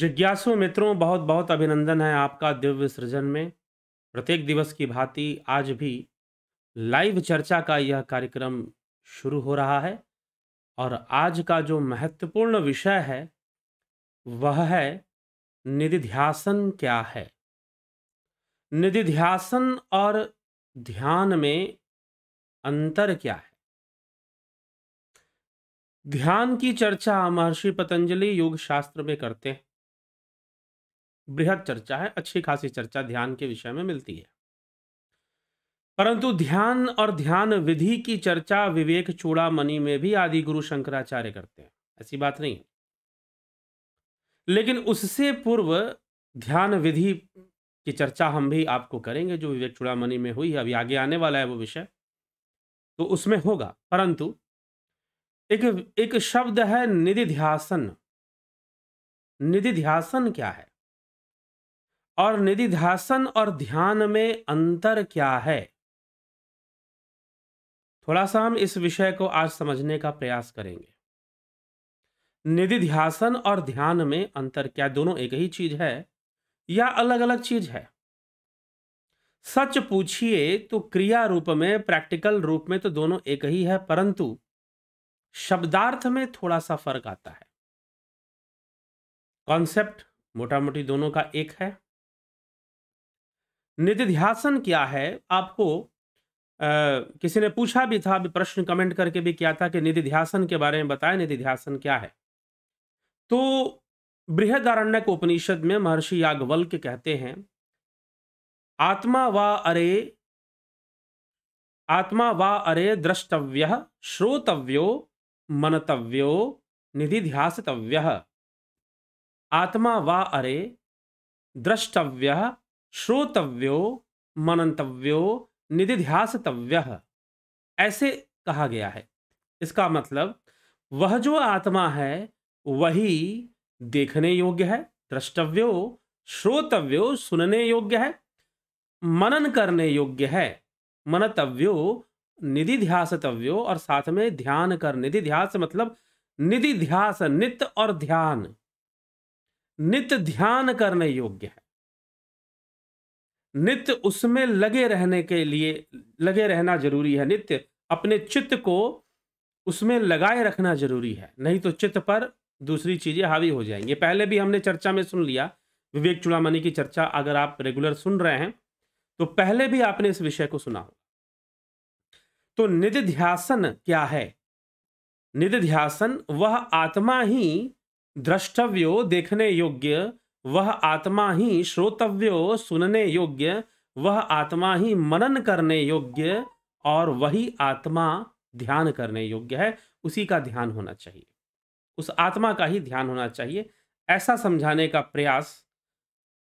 जिज्ञासु मित्रों बहुत बहुत अभिनंदन है आपका दिव्य सृजन में प्रत्येक दिवस की भांति आज भी लाइव चर्चा का यह कार्यक्रम शुरू हो रहा है और आज का जो महत्वपूर्ण विषय है वह है निधिध्यासन क्या है निधिध्यासन और ध्यान में अंतर क्या है ध्यान की चर्चा महर्षि पतंजलि योग शास्त्र में करते हैं बृहद चर्चा है अच्छी खासी चर्चा ध्यान के विषय में मिलती है परंतु ध्यान और ध्यान विधि की चर्चा विवेक चूड़ामणि में भी आदि गुरु शंकराचार्य करते हैं ऐसी बात नहीं लेकिन उससे पूर्व ध्यान विधि की चर्चा हम भी आपको करेंगे जो विवेक चूड़ामणि में हुई है अभी आगे आने वाला है वो विषय तो उसमें होगा परंतु एक एक शब्द है निधिध्यासन निधिध्यासन क्या है और निधिध्यासन और ध्यान में अंतर क्या है थोड़ा सा हम इस विषय को आज समझने का प्रयास करेंगे निधिध्यासन और ध्यान में अंतर क्या दोनों एक ही चीज है या अलग अलग चीज है सच पूछिए तो क्रिया रूप में प्रैक्टिकल रूप में तो दोनों एक ही है परंतु शब्दार्थ में थोड़ा सा फर्क आता है कॉन्सेप्ट मोटा मोटी दोनों का एक है निधिध्यासन क्या है आपको आ, किसी ने पूछा भी था अभी प्रश्न कमेंट करके भी किया था कि निधिध्यासन के बारे में बताएं निधिध्यासन क्या है तो बृहदारण्यक उपनिषद में महर्षि के कहते हैं आत्मा वा अरे आत्मा वा अरे द्रष्टव्य श्रोतव्यो मनतव्यो निधिध्यासितव्य आत्मा वा अरे द्रष्टव्य श्रोतव्यो मनंतव्यो निधिध्यासतव्य ऐसे कहा गया है इसका मतलब वह जो आत्मा है वही देखने योग्य है द्रष्टव्यो श्रोतव्यो सुनने योग्य है मनन करने योग्य है मनतव्यो निधि ध्यासतव्यो और साथ में ध्यान कर निधि ध्यास मतलब निधि ध्यास नित्य और ध्यान नित्य ध्यान करने योग्य है नित्य उसमें लगे रहने के लिए लगे रहना जरूरी है नित्य अपने चित्त को उसमें लगाए रखना जरूरी है नहीं तो चित्त पर दूसरी चीज़ें हावी हो जाएंगी पहले भी हमने चर्चा में सुन लिया विवेक चुड़ामणि की चर्चा अगर आप रेगुलर सुन रहे हैं तो पहले भी आपने इस विषय को सुना होगा तो निधिध्यासन क्या है निधिध्यासन वह आत्मा ही द्रष्टव्यो देखने योग्य वह आत्मा ही श्रोतव्यो सुनने योग्य वह आत्मा ही मनन करने योग्य और वही आत्मा ध्यान करने योग्य है उसी का ध्यान होना चाहिए उस आत्मा का ही ध्यान होना चाहिए ऐसा समझाने का प्रयास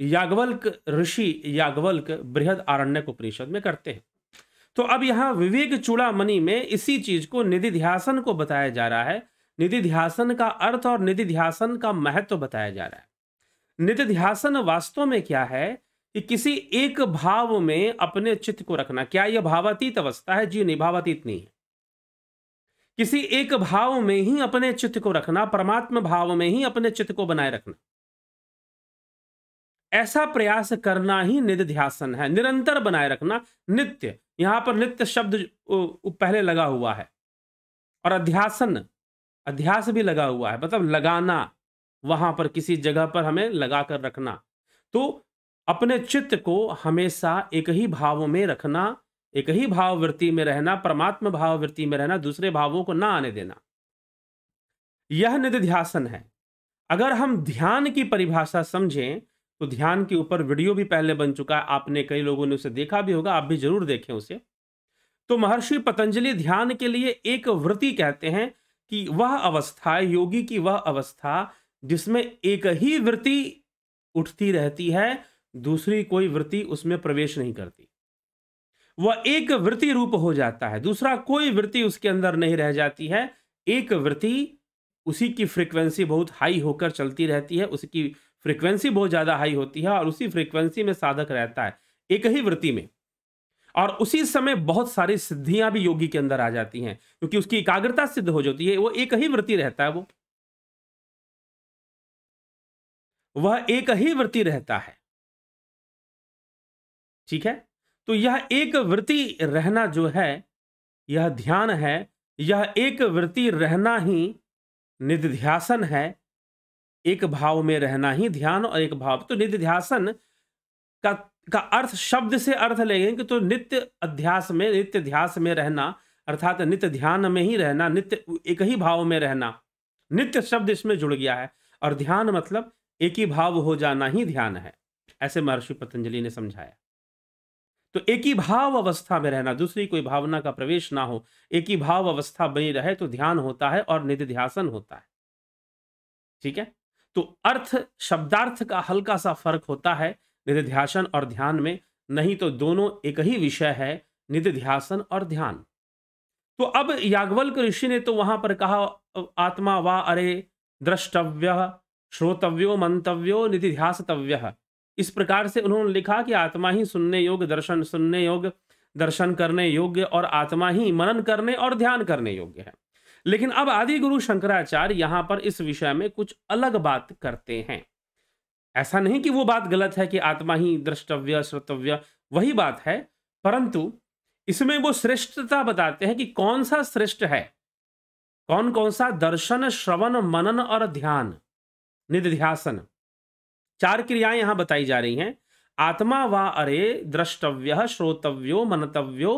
याग्वल्क ऋषि याग्वल्क बृहद आरण्यक उपनिषद में करते हैं तो अब यहाँ विवेक चूड़ामणि में इसी चीज को निधि को बताया जा रहा है निधि ध्यासन का अर्थ और निधि ध्यासन का महत्व तो बताया जा रहा है नित्य ध्यासन वास्तव में क्या है कि किसी एक भाव में अपने चित्त को रखना क्या यह भावातीत अवस्था है जी नहीं भावातीत नहीं है किसी एक भाव में ही अपने चित्त को रखना परमात्म भाव में ही अपने चित्त को बनाए रखना ऐसा प्रयास करना ही निध्यासन है निरंतर बनाए रखना नित्य यहां पर नित्य शब्द पहले लगा हुआ है और अध्यासन अध्यास भी लगा हुआ है मतलब लगाना वहां पर किसी जगह पर हमें लगा कर रखना तो अपने चित्त को हमेशा एक ही भाव में रखना एक ही भाव वृत्ति में रहना परमात्म भाव वृत्ति में रहना दूसरे भावों को ना आने देना यह निधिध्यासन है अगर हम ध्यान की परिभाषा समझें तो ध्यान के ऊपर वीडियो भी पहले बन चुका है आपने कई लोगों ने उसे देखा भी होगा आप भी जरूर देखें उसे तो महर्षि पतंजलि ध्यान के लिए एक वृत्ति कहते हैं कि वह अवस्था योगी की वह अवस्था जिसमें एक ही वृत्ति उठती रहती है दूसरी कोई वृत्ति उसमें प्रवेश नहीं करती वह एक वृत्ति रूप हो जाता है दूसरा कोई वृत्ति उसके अंदर नहीं रह जाती है एक वृत्ति उसी की फ्रीक्वेंसी बहुत हाई होकर चलती रहती है उसकी फ्रीक्वेंसी बहुत ज़्यादा हाई होती है और उसी फ्रीक्वेंसी में साधक रहता है एक ही वृत्ति में और उसी समय बहुत सारी सिद्धियां भी योगी के अंदर आ जाती हैं क्योंकि उसकी एकाग्रता सिद्ध हो जाती है वो एक ही वृत्ति रहता है वो वह एक ही वृत्ति रहता है ठीक है तो यह एक वृत्ति रहना जो है यह ध्यान है यह एक वृत्ति रहना ही निधिध्यासन है एक भाव में रहना ही ध्यान और एक भाव तो निधिध्यासन का का अर्थ शब्द से अर्थ लेंगे तो नित्य अध्यास में नित्य ध्यास में रहना अर्थात नित्य ध्यान में ही रहना नित्य एक ही भाव में रहना नित्य शब्द इसमें जुड़ गया है और ध्यान मतलब एक ही भाव हो जाना ही ध्यान है ऐसे महर्षि पतंजलि ने समझाया तो एक ही भाव अवस्था में रहना दूसरी कोई भावना का प्रवेश ना हो एक ही भाव अवस्था बनी रहे तो ध्यान होता है और निधिध्यासन होता है ठीक है तो अर्थ शब्दार्थ का हल्का सा फर्क होता है निधिध्यासन और ध्यान में नहीं तो दोनों एक ही विषय है निधिध्यासन और ध्यान तो अब याग्वल्क ऋषि ने तो वहां पर कहा आत्मा वा अरे द्रष्टव्य श्रोतव्यो मंतव्यो निधिध्यासतव्य इस प्रकार से उन्होंने लिखा कि आत्मा ही सुनने योग्य दर्शन सुनने योग्य दर्शन करने योग्य और आत्मा ही मनन करने और ध्यान करने योग्य है लेकिन अब आदि गुरु शंकराचार्य यहाँ पर इस विषय में कुछ अलग बात करते हैं ऐसा नहीं कि वो बात गलत है कि आत्मा ही द्रष्टव्य श्रोतव्य वही बात है परंतु इसमें वो श्रेष्ठता बताते हैं कि कौन सा श्रेष्ठ है कौन कौन सा दर्शन श्रवण मनन और ध्यान निधिध्यासन चार क्रियाएं यहां बताई जा रही हैं आत्मा वा अरे द्रष्टव्य श्रोतव्यो मनतव्यो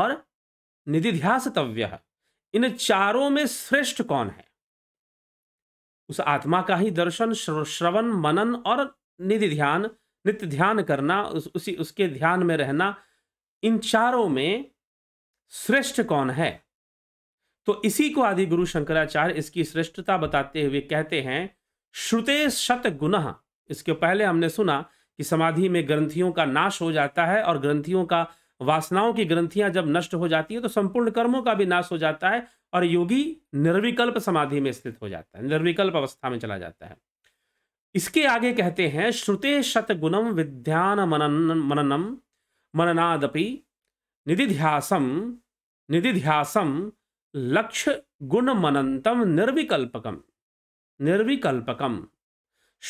और निधिध्यासतव्य इन चारों में श्रेष्ठ कौन है उस आत्मा का ही दर्शन श्रवण मनन और निधि ध्यान नित्य ध्यान करना उस, उसी उसके ध्यान में रहना इन चारों में श्रेष्ठ कौन है तो इसी को आदि गुरु शंकराचार्य इसकी श्रेष्ठता बताते हुए कहते हैं श्रुते शत गुण इसके पहले हमने सुना कि समाधि में ग्रंथियों का नाश हो जाता है और ग्रंथियों का वासनाओं की ग्रंथियां जब नष्ट हो जाती है तो संपूर्ण कर्मों का भी नाश हो जाता है और योगी निर्विकल्प समाधि में स्थित हो जाता है निर्विकल्प अवस्था में चला जाता है इसके आगे कहते हैं श्रुते शत गुणम विध्यान मनन मननम मननादपि निधिध्यासम निधिध्यासम लक्ष्य गुण मनंतम निर्विकल्पकम निर्विकल्पकम्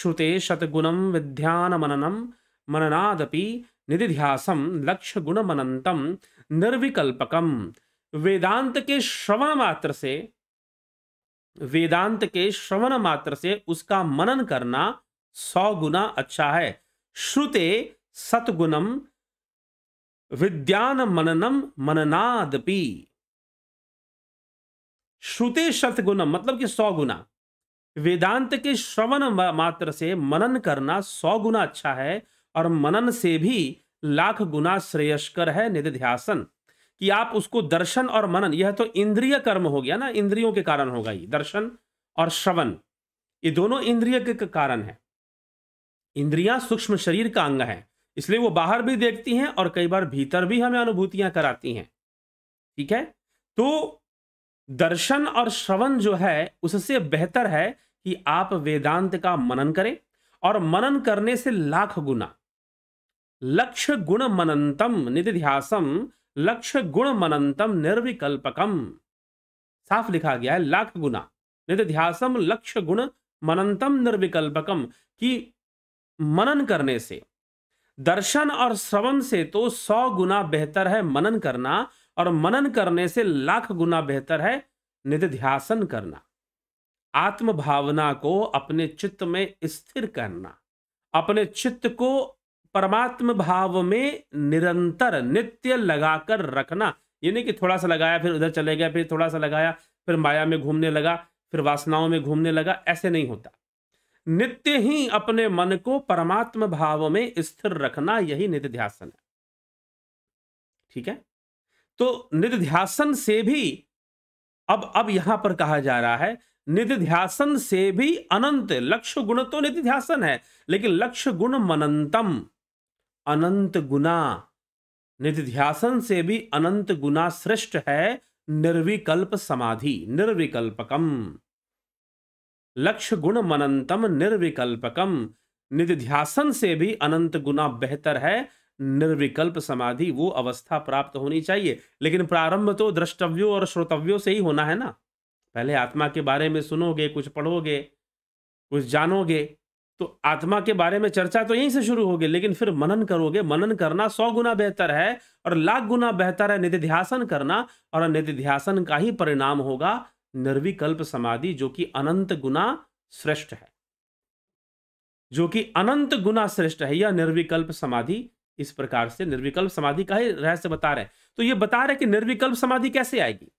श्रुते शतगुणं विध्यानमननं मननादपि निधिध्यासं लक्ष्यगुणमनन्तं निर्विकल्पकम वेदांत के श्रवण मात्र से वेदांत के श्रवण मात्र से उसका मनन करना सौ गुना अच्छा है श्रुते सतगुणम विद्यान मननम मननादपि श्रुते शतगुण मतलब कि सौ गुना वेदांत के श्रवण मात्र से मनन करना सौ गुना अच्छा है और मनन से भी लाख गुना श्रेयस्कर है निधिध्यासन कि आप उसको दर्शन और मनन यह तो इंद्रिय कर्म हो गया ना इंद्रियों के कारण होगा ही दर्शन और श्रवण ये दोनों इंद्रिय के कारण है इंद्रियां सूक्ष्म शरीर का अंग है इसलिए वो बाहर भी देखती हैं और कई बार भीतर भी हमें अनुभूतियां कराती हैं ठीक है तो दर्शन और श्रवण जो है उससे बेहतर है कि आप वेदांत का मनन करें और मनन करने से लाख गुना लक्ष्य गुण मनंतम निधिध्यासम लक्ष्य गुण मनंतम निर्विकल्पकम साफ लिखा गया है लाख गुना निधिध्यासम लक्ष्य गुण मनंतम निर्विकल्पकम कि मनन करने से दर्शन और श्रवण से तो सौ गुना बेहतर है मनन करना और मनन करने से लाख गुना बेहतर है निधिध्यासन करना आत्म भावना को अपने चित्त में स्थिर करना अपने चित्त को परमात्म भाव में निरंतर नित्य लगाकर रखना ये नहीं कि थोड़ा सा लगाया फिर उधर चले गया फिर थोड़ा सा लगाया फिर माया में घूमने लगा फिर वासनाओं में घूमने लगा ऐसे नहीं होता नित्य ही अपने मन को परमात्म भाव में स्थिर रखना यही नित्य है ठीक है तो निधिध्यासन से भी अब अब यहां पर कहा जा रहा है निधिध्यासन से भी अनंत लक्ष्य गुण तो निधिध्यासन है लेकिन लक्ष्य गुण मनंतम अनंत गुना निधिध्यासन से भी अनंत गुना श्रेष्ठ है निर्विकल्प समाधि निर्विकल्पकम लक्ष्य गुण मनंतम निर्विकल्पकम निधिध्यासन से भी अनंत गुना बेहतर है निर्विकल्प समाधि वो अवस्था प्राप्त होनी चाहिए लेकिन प्रारंभ तो द्रष्टव्यों और श्रोतव्यों से ही होना है ना पहले आत्मा के बारे में सुनोगे कुछ पढ़ोगे कुछ जानोगे तो आत्मा के बारे में चर्चा तो यहीं से शुरू होगी लेकिन फिर मनन करोगे मनन करना सौ गुना बेहतर है और लाख गुना बेहतर है निधिध्यासन करना और निधिध्यासन का ही परिणाम होगा निर्विकल्प समाधि जो कि अनंत गुना श्रेष्ठ है जो कि अनंत गुना श्रेष्ठ है यह निर्विकल्प समाधि इस प्रकार से निर्विकल्प समाधि का ही रहस्य बता रहे हैं तो ये बता रहे कि निर्विकल्प समाधि कैसे आएगी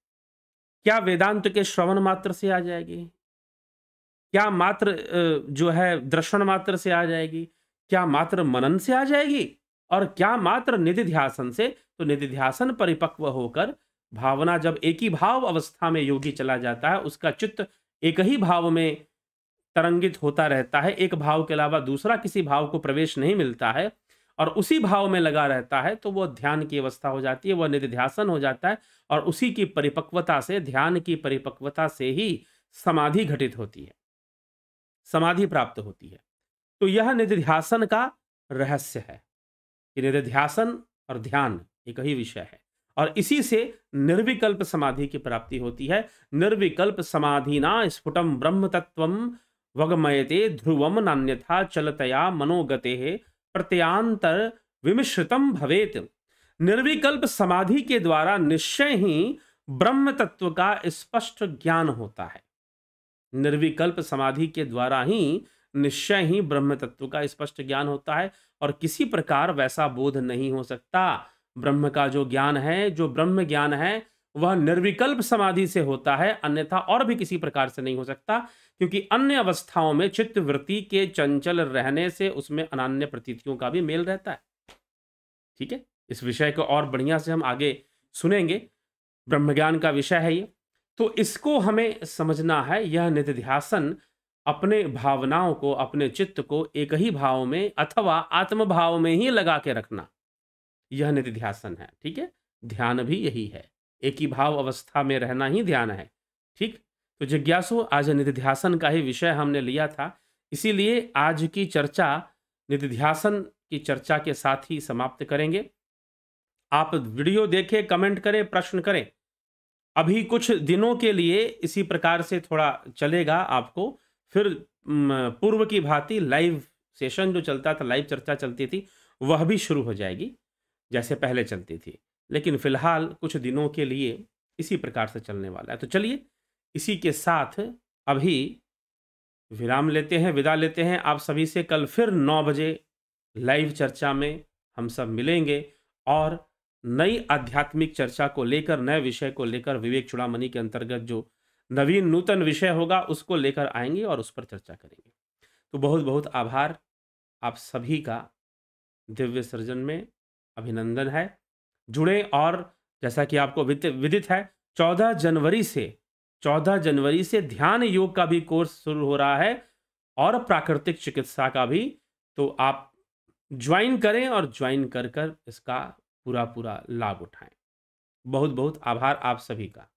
क्या वेदांत के श्रवण मात्र से आ जाएगी क्या मात्र जो है दर्शन मात्र से आ जाएगी क्या मात्र मनन से आ जाएगी और क्या मात्र निधि ध्यासन से तो निधि परिपक्व होकर भावना जब एक ही भाव अवस्था में योगी चला जाता है उसका चित्त एक ही भाव में तरंगित होता रहता है एक भाव के अलावा दूसरा किसी भाव को प्रवेश नहीं मिलता है और उसी भाव में लगा रहता है तो वह ध्यान की अवस्था हो जाती है वह निधिध्यासन हो जाता है और उसी की परिपक्वता से ध्यान की परिपक्वता से ही समाधि घटित होती है समाधि प्राप्त होती है तो यह निधिध्यासन का रहस्य है कि निधिध्यासन और ध्यान एक ही विषय है और इसी से निर्विकल्प समाधि की प्राप्ति होती है निर्विकल्प समाधि ना स्फुटम ब्रह्म तत्व वगमयते ध्रुवम नान्यथा चलतया मनोगते है प्रत्यांतर विमिश्रितम भवेत निर्विकल्प समाधि के द्वारा निश्चय ही ब्रह्म तत्व का स्पष्ट ज्ञान होता है निर्विकल्प समाधि के द्वारा ही निश्चय ही ब्रह्म तत्व का स्पष्ट ज्ञान होता है और किसी प्रकार वैसा बोध नहीं हो सकता ब्रह्म का जो ज्ञान है जो ब्रह्म ज्ञान है वह निर्विकल्प समाधि से होता है अन्यथा और भी किसी प्रकार से नहीं हो सकता क्योंकि अन्य अवस्थाओं में चित्त वृत्ति के चंचल रहने से उसमें अनान्य प्रतीतियों का भी मेल रहता है ठीक है इस विषय को और बढ़िया से हम आगे सुनेंगे ब्रह्मज्ञान का विषय है ये तो इसको हमें समझना है यह निधिध्यासन अपने भावनाओं को अपने चित्त को एक ही भाव में अथवा आत्मभाव में ही लगा के रखना यह निधिध्यासन है ठीक है ध्यान भी यही है एक ही भाव अवस्था में रहना ही ध्यान है ठीक तो जिज्ञासु आज निधिध्यासन का ही विषय हमने लिया था इसीलिए आज की चर्चा निधिध्यासन की चर्चा के साथ ही समाप्त करेंगे आप वीडियो देखें कमेंट करें प्रश्न करें अभी कुछ दिनों के लिए इसी प्रकार से थोड़ा चलेगा आपको फिर पूर्व की भांति लाइव सेशन जो चलता था लाइव चर्चा चलती थी वह भी शुरू हो जाएगी जैसे पहले चलती थी लेकिन फिलहाल कुछ दिनों के लिए इसी प्रकार से चलने वाला है तो चलिए इसी के साथ अभी विराम लेते हैं विदा लेते हैं आप सभी से कल फिर नौ बजे लाइव चर्चा में हम सब मिलेंगे और नई आध्यात्मिक चर्चा को लेकर नए विषय को लेकर विवेक चुड़ामणि के अंतर्गत जो नवीन नूतन विषय होगा उसको लेकर आएंगे और उस पर चर्चा करेंगे तो बहुत बहुत आभार आप सभी का दिव्य सृजन में अभिनंदन है जुड़े और जैसा कि आपको विदित है चौदह जनवरी से चौदह जनवरी से ध्यान योग का भी कोर्स शुरू हो रहा है और प्राकृतिक चिकित्सा का भी तो आप ज्वाइन करें और ज्वाइन कर कर इसका पूरा पूरा लाभ उठाएं बहुत बहुत आभार आप सभी का